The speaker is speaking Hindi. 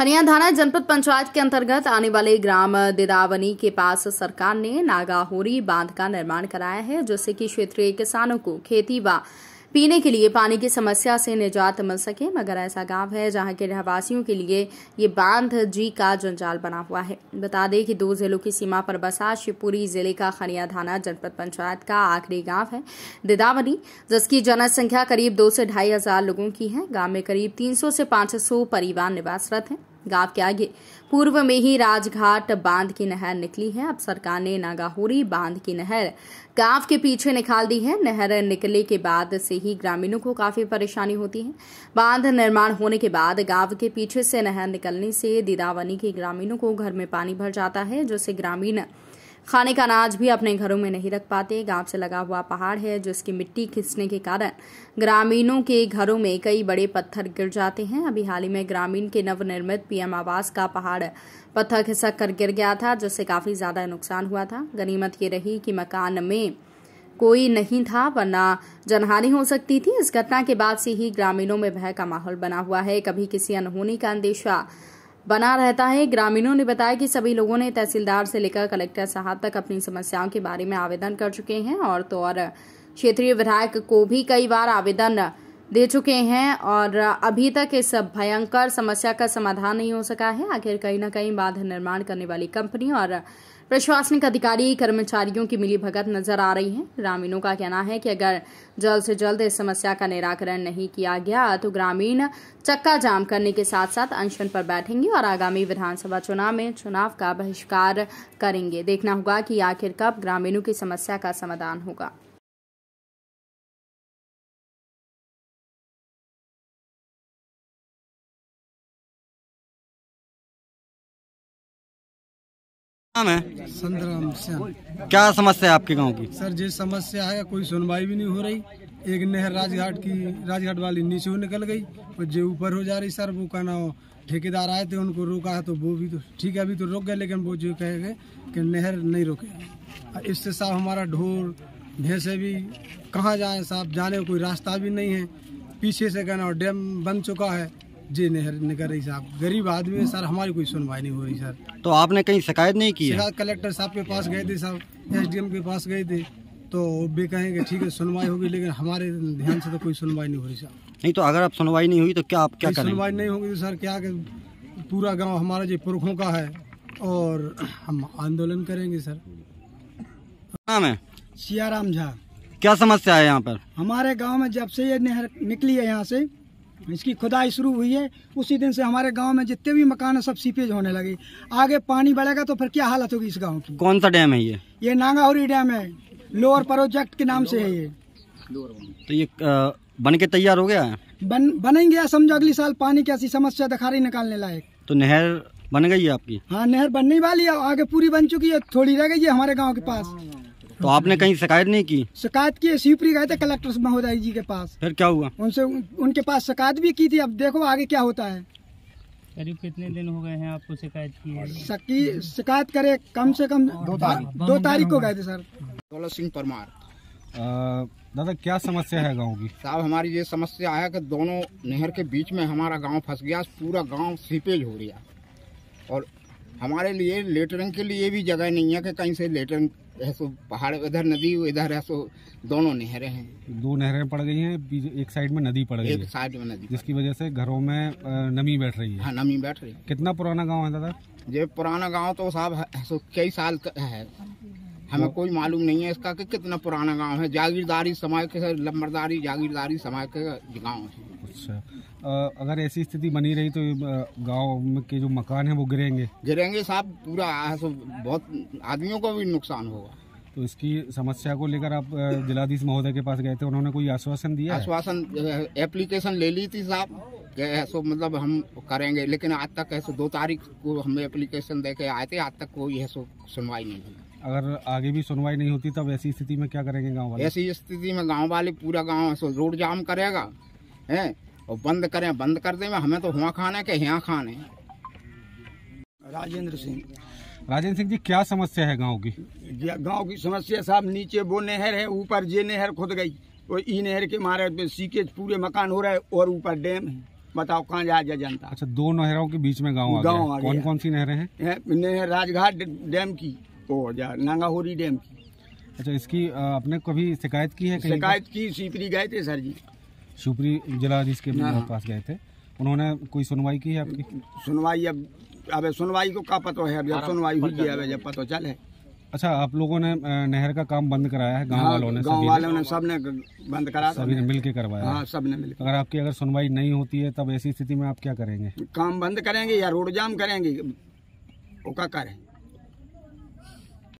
धाना जनपद पंचायत के अंतर्गत आने वाले ग्राम दिदावनी के पास सरकार ने नागाहोरी बांध का निर्माण कराया है जिससे कि क्षेत्रीय किसानों को खेती व पीने के लिए पानी की समस्या से निजात मिल सके मगर ऐसा गांव है जहां के रहवासियों के लिए ये बांध जी का जंजाल बना हुआ है बता दें कि दो जिलों की सीमा पर बसा शिवपुरी जिले का खनिया थाना जनपद पंचायत का आखिरी गांव है दिदावनी जिसकी जनसंख्या करीब दो से ढाई हजार लोगों की है गांव में करीब तीन से पांच परिवार निवासरत हैं गांव के आगे पूर्व में ही राजघाट बांध की नहर निकली है अब सरकार ने नागाहोरी बांध की नहर गांव के पीछे निकाल दी है नहर निकले के बाद से ही ग्रामीणों को काफी परेशानी होती है बांध निर्माण होने के बाद गांव के पीछे से नहर निकलने से दीदावनी के ग्रामीणों को घर में पानी भर जाता है जिससे ग्रामीण खाने का अनाज भी अपने घरों में नहीं रख पाते गांव से लगा हुआ पहाड़ है जिसकी मिट्टी खिसने के कारण ग्रामीणों के घरों में कई बड़े पत्थर गिर जाते हैं अभी हाल ही में ग्रामीण के नवनिर्मित पीएम आवास का पहाड़ पत्थर खिसक कर गिर गया था जिससे काफी ज्यादा नुकसान हुआ था गनीमत ये रही कि मकान में कोई नहीं था वरना जनहानि हो सकती थी इस घटना के बाद से ही ग्रामीणों में भय का माहौल बना हुआ है कभी किसी अनहोनी का अंदेशा बना रहता है ग्रामीणों ने बताया कि सभी लोगों ने तहसीलदार से लेकर कलेक्टर साहब तक अपनी समस्याओं के बारे में आवेदन कर चुके हैं और तो और क्षेत्रीय विधायक को भी कई बार आवेदन दे चुके हैं और अभी तक इस भयंकर समस्या का समाधान नहीं हो सका है आखिर कहीं ना कहीं बाध निर्माण करने वाली कंपनी और प्रशासनिक अधिकारी कर्मचारियों की मिलीभगत नजर आ रही है ग्रामीणों का कहना है कि अगर जल्द से जल्द इस समस्या का निराकरण नहीं किया गया तो ग्रामीण चक्का जाम करने के साथ साथ अनशन पर बैठेंगे और आगामी विधानसभा चुनाव में चुनाव का बहिष्कार करेंगे देखना होगा कि आखिर कब ग्रामीणों की समस्या का समाधान होगा नाम है संतराम श्याम क्या समस्या है आपके गांव की सर जिस समस्या है कोई सुनवाई भी नहीं हो रही एक नहर राजघाट की राजघाट वाली नीचे निकल गई और जो ऊपर हो जा रही सर वो कहना हो ठेकेदार आए थे उनको रोका है तो वो भी तो ठीक है अभी तो रोक गए लेकिन वो जो कहे गए कि नहर नहीं रोके इससे साहब हमारा ढोर भैंसे भी कहाँ जाए साहब जाने को कोई रास्ता भी नहीं है पीछे से कहना डैम बन चुका है जी नहर नगर रही साहब गरीब आदमी है सर हमारी कोई सुनवाई नहीं हो रही सर तो आपने कहीं शिकायत नहीं की है? कलेक्टर साहब के पास गए थे सर एसडीएम के पास गए थे तो भी कहेंगे ठीक है सुनवाई होगी लेकिन हमारे ध्यान से तो कोई सुनवाई नहीं हो रही सर नहीं तो अगर आप सुनवाई नहीं हुई तो क्या आप क्या सुनवाई नहीं होगी तो सर क्या पूरा गाँव हमारा जो पुरखों का है और हम आंदोलन करेंगे सर नाम है सियाराम झा क्या समस्या है यहाँ पर हमारे गांव में जब से ये नहर निकली है यहाँ से इसकी खुदाई शुरू हुई है उसी दिन से हमारे गांव में जितने भी मकान है सब सीपेज होने लगे आगे पानी बढ़ेगा तो फिर क्या हालत होगी इस गांव की कौन सा डैम है ये ये नांगाहरी डैम है लोअर प्रोजेक्ट के नाम से है ये तो ये बन के तैयार हो गया है बन बनेंगे समझो अगले साल पानी की ऐसी समस्या दिखा रही निकालने लायक तो नहर बन गई है आपकी हाँ नहर बनने वाली है आगे पूरी बन चुकी है थोड़ी रह गई है हमारे गाँव के पास तो आपने कहीं शिकायत नहीं की शिकायत की सीपरी गए थे कलेक्टर महोदय जी के पास फिर क्या हुआ उनसे उनके पास शिकायत भी की थी अब देखो आगे क्या होता है करीब कितने दिन हो गए हैं आपको शिकायत की है शिकायत करे कम से कम दो तारीख दो तारीख को गए थे सर दौलत सिंह परमार दादा क्या समस्या है गांव की साहब हमारी ये समस्या है कि दोनों नहर के बीच में हमारा गांव फंस गया पूरा गांव सीपेज हो गया और हमारे लिए लेटरिंग के लिए भी जगह नहीं है कि कहीं से लेटरिंग ऐसो पहाड़ इधर नदी इधर ऐसो दोनों नहरें हैं दो नहरें पड़ गई हैं एक साइड में नदी पड़ गई एक साइड में नदी जिसकी वजह से घरों में नमी बैठ रही है हाँ नमी बैठ रही है कितना पुराना गाँव है दादा ये पुराना गाँव तो साहब कई साल का है हमें कोई मालूम नहीं है इसका कि कितना पुराना गांव है जागीरदारी समय के लम्बरदारी जागीरदारी समय के गांव है अच्छा अगर ऐसी स्थिति बनी रही तो गांव के जो मकान है वो गिरेंगे गिरेंगे साहब पूरा तो बहुत आदमियों को भी नुकसान होगा तो इसकी समस्या को लेकर आप जिलाधीश महोदय के पास गए थे उन्होंने कोई आश्वासन दिया आश्वासन एप्लीकेशन ले ली थी साहब कि मतलब हम करेंगे लेकिन आज तक ऐसे दो तारीख को हमें एप्लीकेशन दे के आए थे आज तक कोई ऐसो सुनवाई नहीं हुई अगर आगे भी सुनवाई नहीं होती तब ऐसी स्थिति में क्या करेंगे गाँव वाले ऐसी स्थिति में गाँव वाले पूरा गाँव ऐसा रोड जाम करेगा है और बंद करें बंद कर दें हमें तो हुआ खाना है के यहाँ खाने राजेंद्र सिंह राजेंद्र सिंह जी क्या समस्या है गांव की गांव की समस्या साहब नीचे वो नहर है ऊपर जे नहर खुद गई और ई नहर के मारे सीकेज पूरे मकान हो रहा है और ऊपर डैम है बताओ कहाँ जा जाए जनता अच्छा दो नहरों के बीच में गाँव गाँव कौन कौन सी नहरें हैं नहर राजघाट डैम की नांगाहोरी डैम की अच्छा इसकी आपने कभी शिकायत की है शिकायत की सीपरी गए थे सर जी शिवपुरी जिला जिसके हाँ। पास गए थे उन्होंने कोई सुनवाई की है आपकी सुनवाई अब अब सुनवाई को का पता है अब जब सुनवाई हुई है अब जब पता चल है अच्छा आप लोगों ने नहर का काम बंद कराया है गांव हाँ, वालों ने गांव वालों ने सब ने बंद कराया सभी ने मिलके करवाया हाँ सब ने मिलकर अगर आपकी अगर सुनवाई नहीं होती है तब ऐसी स्थिति में आप क्या करेंगे काम बंद करेंगे या रोड जाम करेंगे ओका करें